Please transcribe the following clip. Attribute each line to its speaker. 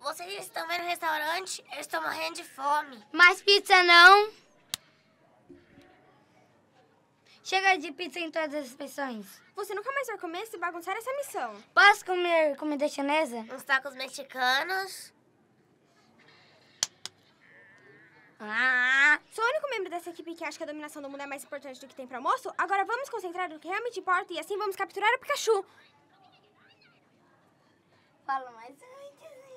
Speaker 1: Vocês estão vendo o restaurante? Eu estou morrendo de fome.
Speaker 2: Mais pizza não? Chega de pizza em todas as refeições. Você nunca mais vai comer se bagunçar essa missão. Posso comer comida chinesa? Uns tacos mexicanos. Ah! Sou o único membro dessa equipe que acha que a
Speaker 3: dominação do mundo é mais importante do que tem para almoço. Agora vamos concentrar no que realmente importa e assim vamos capturar o Pikachu.
Speaker 4: Fala mais antes.